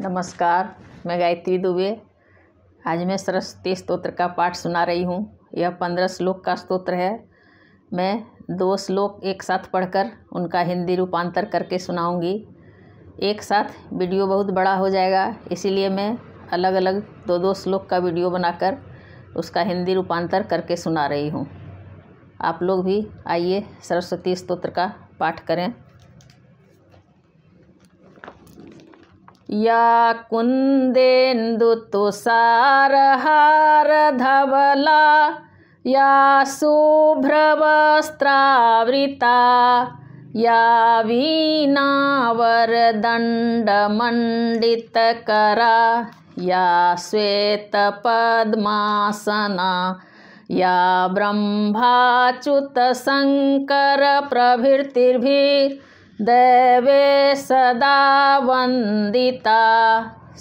नमस्कार मैं गायत्री दुबे आज मैं सरस्वती स्तोत्र का पाठ सुना रही हूँ यह पंद्रह श्लोक का स्तोत्र है मैं दो श्लोक एक साथ पढ़कर उनका हिंदी रूपांतर करके सुनाऊंगी एक साथ वीडियो बहुत बड़ा हो जाएगा इसीलिए मैं अलग अलग दो दो श्लोक का वीडियो बनाकर उसका हिंदी रूपांतर करके सुना रही हूँ आप लोग भी आइए सरस्वती स्तोत्र का पाठ करें या धवला या शुभ्रवस्त्रावृता या वीणावरदण्डमण्डितकरा या श्वेतपद्मासना या ब्रह्माच्युतशङ्करप्रभृतिर्भिः दैवे सदा वन्दिता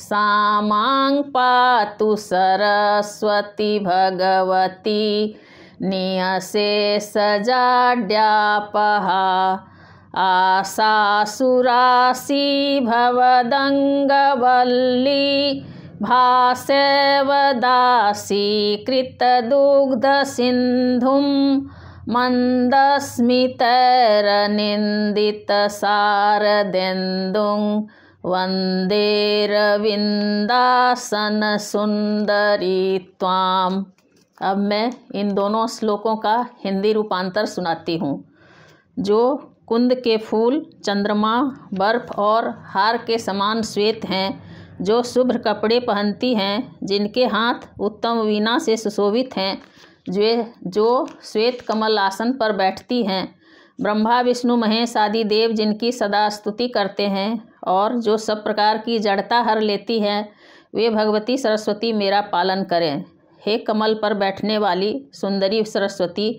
सामां पातु सरस्वती भगवती नियसे सजाड्यापः आसासुरासी भवदङ्गवल्ली भासेवदासी कृतदुग्धसिन्धुम् रविंदासन सुंदरी त्वाम अब मैं इन दोनों श्लोकों का हिंदी रूपांतर सुनाती हूँ जो कुंद के फूल चंद्रमा बर्फ और हार के समान श्वेत हैं जो शुभ्र कपड़े पहनती हैं जिनके हाथ उत्तम वीणा से सुशोभित हैं जो जो श्वेत कमल आसन पर बैठती हैं ब्रह्मा विष्णु महेश आदि देव जिनकी सदा स्तुति करते हैं और जो सब प्रकार की जड़ता हर लेती है वे भगवती सरस्वती मेरा पालन करें हे कमल पर बैठने वाली सुंदरी सरस्वती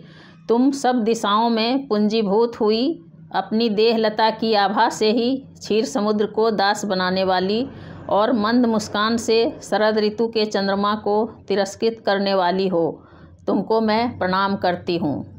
तुम सब दिशाओं में पूंजीभूत हुई अपनी देहलता की आभा से ही क्षीर समुद्र को दास बनाने वाली और मंद मुस्कान से शरद ऋतु के चंद्रमा को तिरस्कृत करने वाली हो तुमको मैं प्रणाम करती हूँ